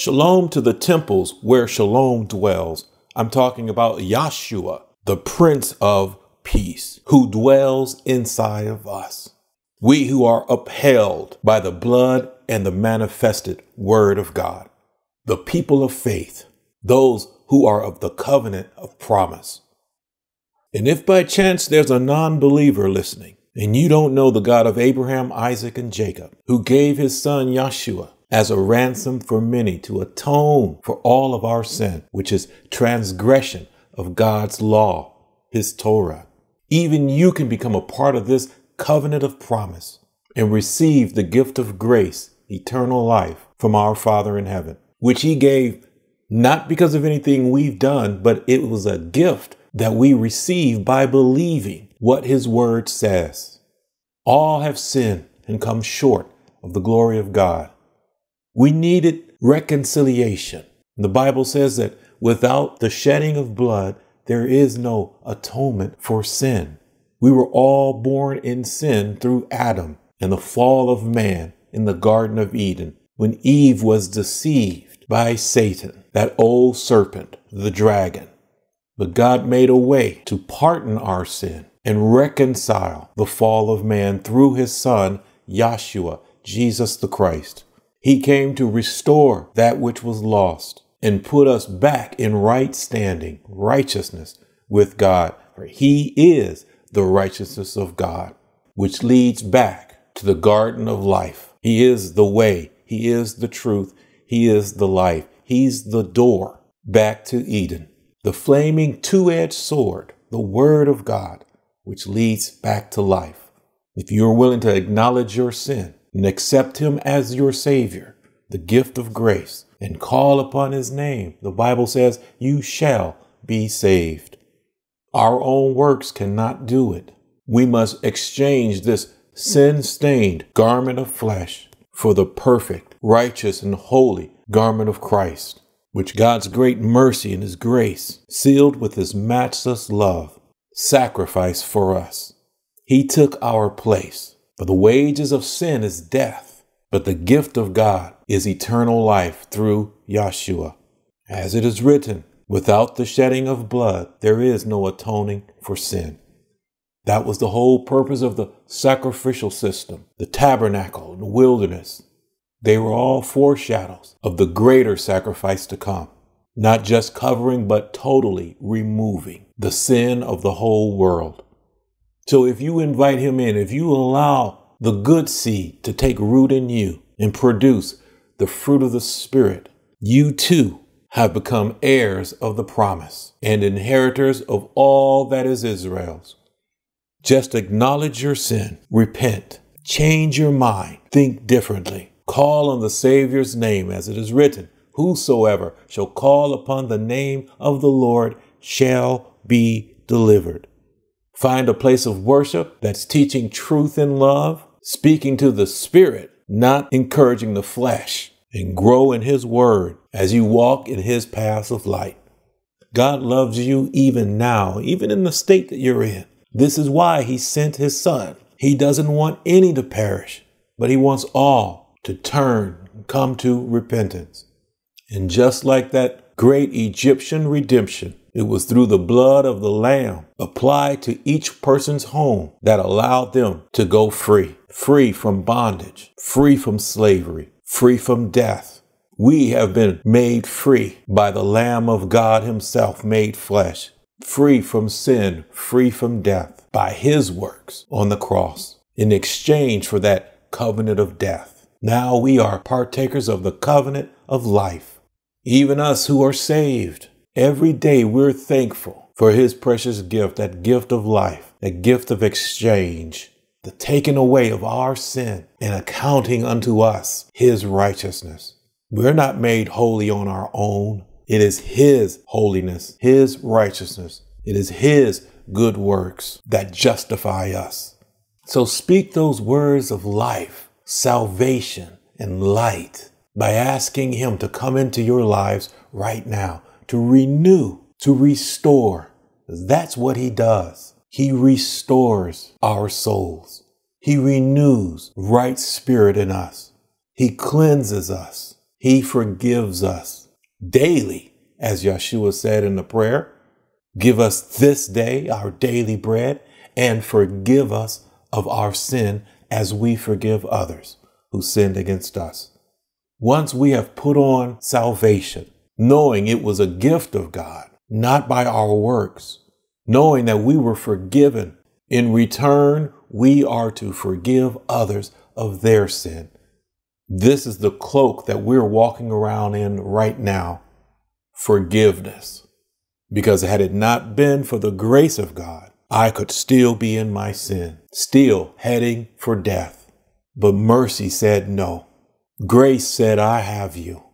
Shalom to the temples where shalom dwells. I'm talking about Yahshua, the Prince of Peace, who dwells inside of us. We who are upheld by the blood and the manifested Word of God, the people of faith, those who are of the covenant of promise. And if by chance there's a non believer listening, and you don't know the God of Abraham, Isaac, and Jacob, who gave his son Yahshua as a ransom for many to atone for all of our sin, which is transgression of God's law, His Torah. Even you can become a part of this covenant of promise and receive the gift of grace, eternal life from our Father in heaven, which He gave not because of anything we've done, but it was a gift that we receive by believing what His Word says. All have sinned and come short of the glory of God. We needed reconciliation. The Bible says that without the shedding of blood, there is no atonement for sin. We were all born in sin through Adam and the fall of man in the Garden of Eden when Eve was deceived by Satan, that old serpent, the dragon. But God made a way to pardon our sin and reconcile the fall of man through his son, Yahshua, Jesus the Christ. He came to restore that which was lost and put us back in right standing, righteousness with God. For he is the righteousness of God, which leads back to the garden of life. He is the way, He is the truth, He is the life, He's the door back to Eden. The flaming two edged sword, the Word of God, which leads back to life. If you're willing to acknowledge your sin, and accept Him as your Savior, the gift of grace, and call upon His name, the Bible says, you shall be saved. Our own works cannot do it. We must exchange this sin stained garment of flesh for the perfect, righteous, and holy garment of Christ, which God's great mercy and His grace, sealed with His matchless love, sacrificed for us. He took our place. For the wages of sin is death, but the gift of God is eternal life through Yeshua. As it is written, without the shedding of blood, there is no atoning for sin. That was the whole purpose of the sacrificial system, the tabernacle, the wilderness. They were all foreshadows of the greater sacrifice to come, not just covering, but totally removing the sin of the whole world. So if you invite him in, if you allow the good seed to take root in you and produce the fruit of the Spirit, you too have become heirs of the promise and inheritors of all that is Israel's. Just acknowledge your sin, repent, change your mind, think differently, call on the Savior's name as it is written Whosoever shall call upon the name of the Lord shall be delivered. Find a place of worship that's teaching truth in love, speaking to the spirit, not encouraging the flesh, and grow in his word as you walk in his paths of light. God loves you even now, even in the state that you're in. This is why he sent his son. He doesn't want any to perish, but he wants all to turn and come to repentance. And just like that great Egyptian redemption, it was through the blood of the Lamb applied to each person's home that allowed them to go free, free from bondage, free from slavery, free from death. We have been made free by the Lamb of God Himself made flesh, free from sin, free from death, by His works on the cross, in exchange for that covenant of death. Now we are partakers of the covenant of life, even us who are saved Every day we're thankful for his precious gift, that gift of life, that gift of exchange, the taking away of our sin and accounting unto us his righteousness. We're not made holy on our own. It is his holiness, his righteousness. It is his good works that justify us. So speak those words of life, salvation, and light by asking him to come into your lives right now to renew, to restore. That's what he does. He restores our souls. He renews right spirit in us. He cleanses us. He forgives us daily, as Yeshua said in the prayer. Give us this day our daily bread and forgive us of our sin as we forgive others who sinned against us. Once we have put on salvation, knowing it was a gift of God, not by our works, knowing that we were forgiven. In return, we are to forgive others of their sin. This is the cloak that we're walking around in right now forgiveness. Because had it not been for the grace of God, I could still be in my sin, still heading for death. But mercy said no. Grace said, I have you.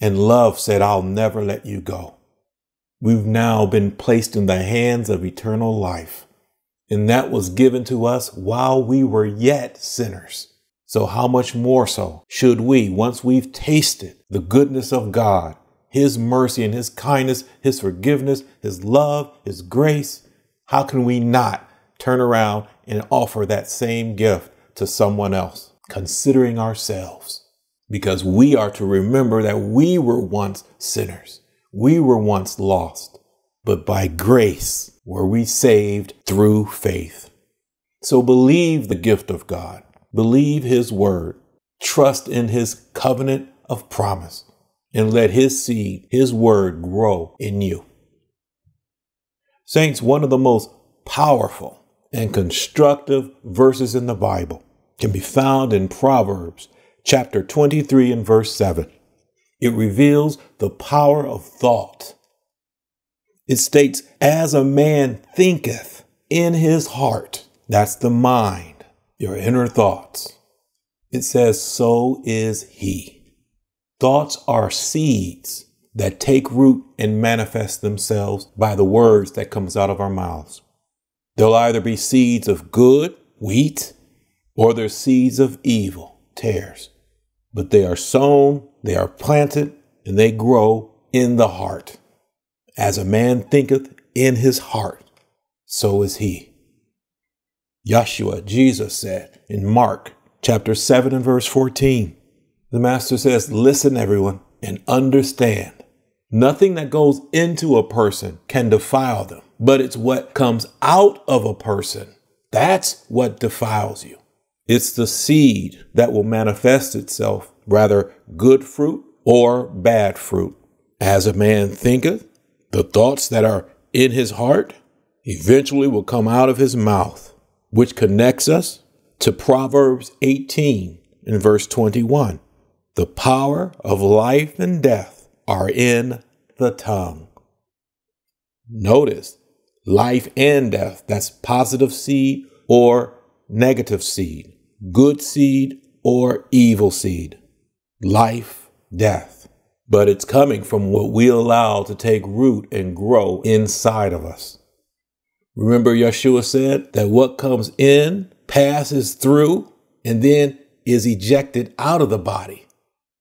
And love said, I'll never let you go. We've now been placed in the hands of eternal life. And that was given to us while we were yet sinners. So, how much more so should we, once we've tasted the goodness of God, His mercy and His kindness, His forgiveness, His love, His grace, how can we not turn around and offer that same gift to someone else, considering ourselves? because we are to remember that we were once sinners. We were once lost, but by grace were we saved through faith. So believe the gift of God, believe His word, trust in His covenant of promise, and let His seed, His word, grow in you. Saints, one of the most powerful and constructive verses in the Bible can be found in Proverbs chapter 23 and verse 7. It reveals the power of thought. It states, as a man thinketh in his heart, that's the mind, your inner thoughts. It says, so is he. Thoughts are seeds that take root and manifest themselves by the words that comes out of our mouths. They'll either be seeds of good, wheat, or they're seeds of evil, tares but they are sown, they are planted, and they grow in the heart. As a man thinketh in his heart, so is he. Yeshua, Jesus said in Mark chapter 7 and verse 14, the Master says, Listen, everyone, and understand. Nothing that goes into a person can defile them, but it's what comes out of a person. That's what defiles you. It's the seed that will manifest itself, rather good fruit or bad fruit. As a man thinketh, the thoughts that are in his heart eventually will come out of his mouth, which connects us to Proverbs 18 and verse 21. The power of life and death are in the tongue. Notice life and death, that's positive seed or negative seed good seed or evil seed, life, death. But it's coming from what we allow to take root and grow inside of us. Remember, Yeshua said that what comes in passes through and then is ejected out of the body.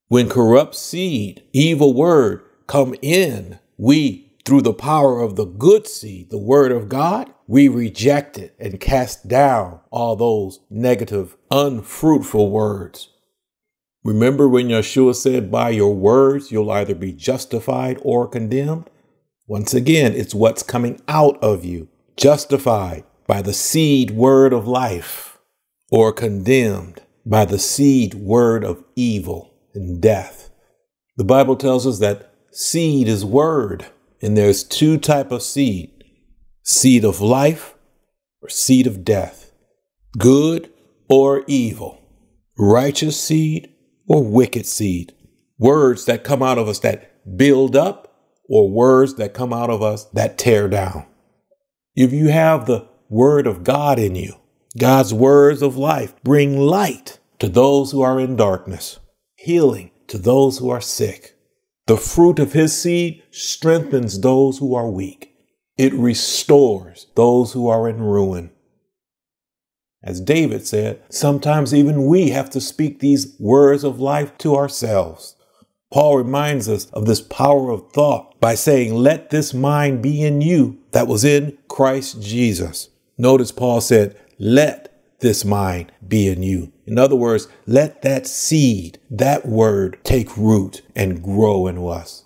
When corrupt seed, evil word, come in, we, through the power of the good seed, the word of God, we reject it and cast down all those negative, unfruitful words. Remember when Yeshua said, By your words, you'll either be justified or condemned? Once again, it's what's coming out of you, justified by the seed word of life, or condemned by the seed word of evil and death. The Bible tells us that seed is word, and there's two type of seed seed of life or seed of death, good or evil, righteous seed or wicked seed, words that come out of us that build up or words that come out of us that tear down. If you have the word of God in you, God's words of life bring light to those who are in darkness, healing to those who are sick. The fruit of his seed strengthens those who are weak. It restores those who are in ruin. As David said, sometimes even we have to speak these words of life to ourselves. Paul reminds us of this power of thought by saying, Let this mind be in you that was in Christ Jesus. Notice Paul said, Let this mind be in you. In other words, let that seed, that word, take root and grow in us.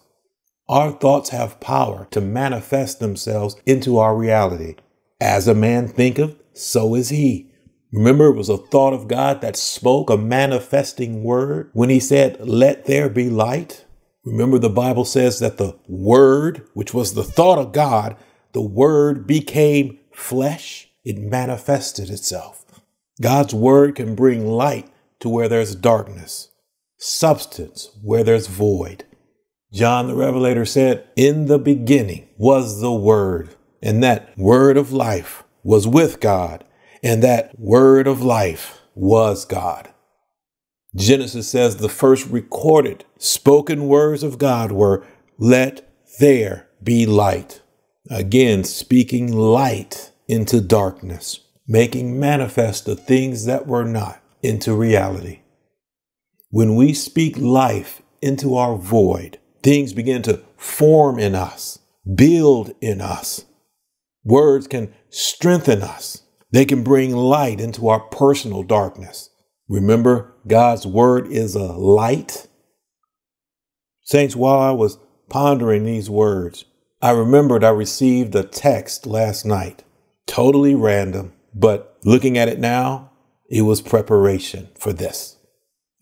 Our thoughts have power to manifest themselves into our reality. As a man thinketh, so is he. Remember, it was a thought of God that spoke a manifesting word when he said, Let there be light. Remember, the Bible says that the word, which was the thought of God, the word became flesh. It manifested itself. God's word can bring light to where there's darkness, substance where there's void. John the Revelator said, In the beginning was the Word, and that Word of life was with God, and that Word of life was God. Genesis says the first recorded spoken words of God were, Let there be light. Again, speaking light into darkness, making manifest the things that were not into reality. When we speak life into our void, Things begin to form in us, build in us. Words can strengthen us. They can bring light into our personal darkness. Remember, God's word is a light. Saints, while I was pondering these words, I remembered I received a text last night, totally random, but looking at it now, it was preparation for this.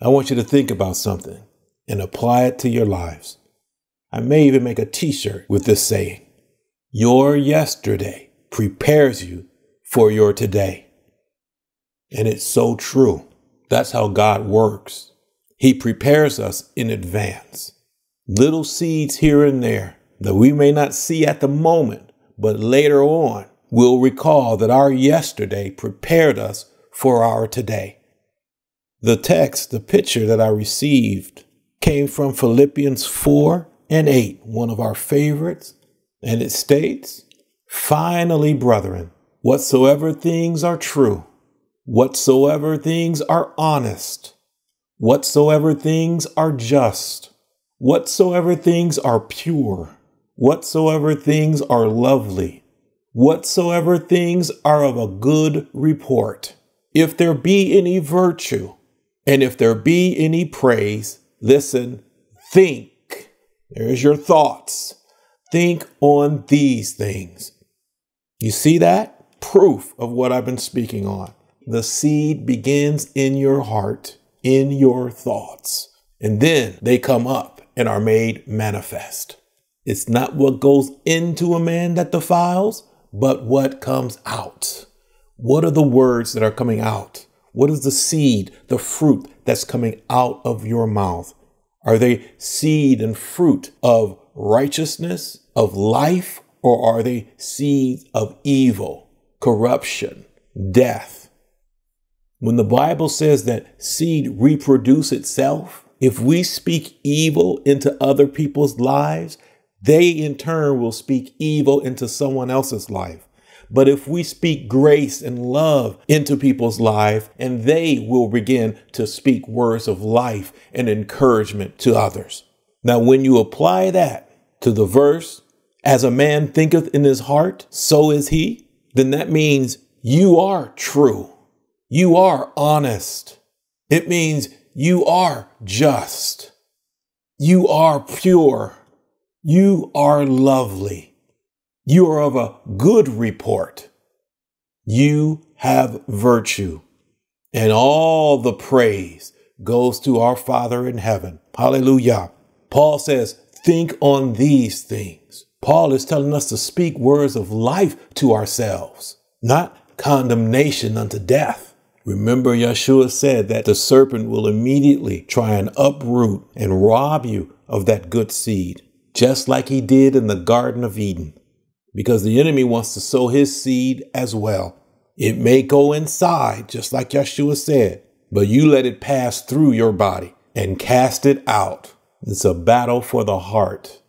I want you to think about something and apply it to your lives. I may even make a t shirt with this saying Your yesterday prepares you for your today. And it's so true. That's how God works. He prepares us in advance. Little seeds here and there that we may not see at the moment, but later on we'll recall that our yesterday prepared us for our today. The text, the picture that I received came from Philippians 4 and 8, one of our favorites, and it states Finally, brethren, whatsoever things are true, whatsoever things are honest, whatsoever things are just, whatsoever things are pure, whatsoever things are lovely, whatsoever things are of a good report, if there be any virtue, and if there be any praise, listen, think there's your thoughts. Think on these things. You see that? Proof of what I've been speaking on. The seed begins in your heart, in your thoughts, and then they come up and are made manifest. It's not what goes into a man that defiles, but what comes out. What are the words that are coming out? What is the seed, the fruit that's coming out of your mouth? Are they seed and fruit of righteousness, of life, or are they seeds of evil, corruption, death? When the Bible says that seed reproduce itself, if we speak evil into other people's lives, they in turn will speak evil into someone else's life. But if we speak grace and love into people's life, and they will begin to speak words of life and encouragement to others. Now, when you apply that to the verse, as a man thinketh in his heart, so is he, then that means you are true. You are honest. It means you are just. You are pure. You are lovely. You are of a good report. You have virtue. And all the praise goes to our Father in heaven. Hallelujah. Paul says, Think on these things. Paul is telling us to speak words of life to ourselves, not condemnation unto death. Remember, Yeshua said that the serpent will immediately try and uproot and rob you of that good seed, just like he did in the Garden of Eden because the enemy wants to sow his seed as well. It may go inside, just like Yeshua said, but you let it pass through your body and cast it out. It's a battle for the heart.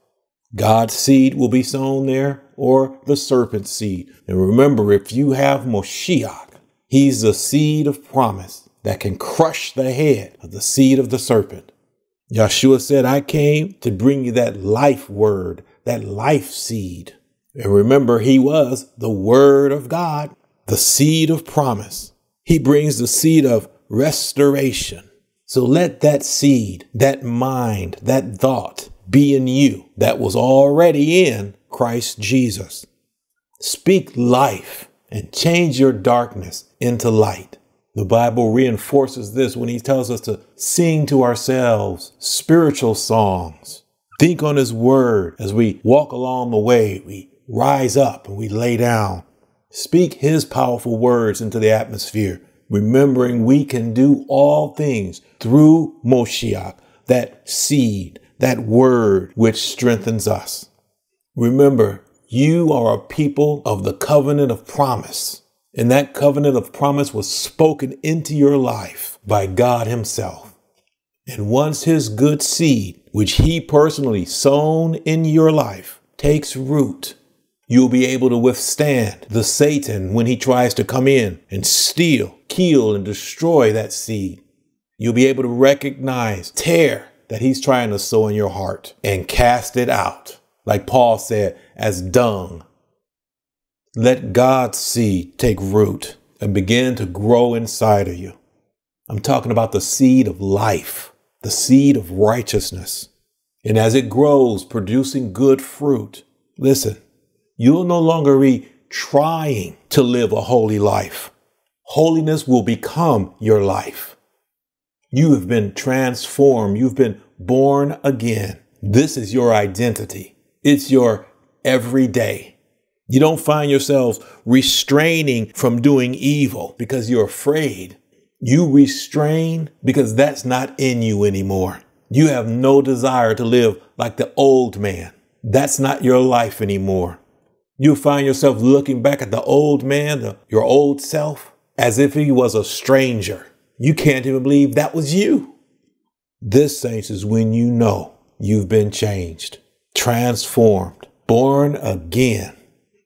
God's seed will be sown there, or the serpent's seed. And remember, if you have Moshiach, he's the seed of promise that can crush the head of the seed of the serpent. Yeshua said, I came to bring you that life word, that life seed. And remember, he was the Word of God, the seed of promise. He brings the seed of restoration. So let that seed, that mind, that thought be in you that was already in Christ Jesus. Speak life and change your darkness into light. The Bible reinforces this when he tells us to sing to ourselves spiritual songs. Think on his word as we walk along the way. We rise up and we lay down. Speak his powerful words into the atmosphere, remembering we can do all things through Moshiach, that seed, that word which strengthens us. Remember, you are a people of the covenant of promise. And that covenant of promise was spoken into your life by God Himself. And once His good seed, which He personally sown in your life, takes root, You'll be able to withstand the Satan when he tries to come in and steal, kill, and destroy that seed. You'll be able to recognize tear that he's trying to sow in your heart and cast it out, like Paul said, as dung. Let God's seed take root and begin to grow inside of you. I'm talking about the seed of life, the seed of righteousness. And as it grows, producing good fruit, listen, You'll no longer be trying to live a holy life. Holiness will become your life. You have been transformed. You've been born again. This is your identity. It's your everyday. You don't find yourselves restraining from doing evil because you're afraid. You restrain because that's not in you anymore. You have no desire to live like the old man. That's not your life anymore. You find yourself looking back at the old man, the, your old self, as if he was a stranger. You can't even believe that was you. This, saints, is when you know you've been changed, transformed, born again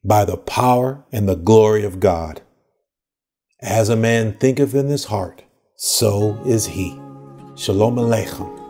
by the power and the glory of God. As a man thinketh in his heart, so is he. Shalom Aleichem.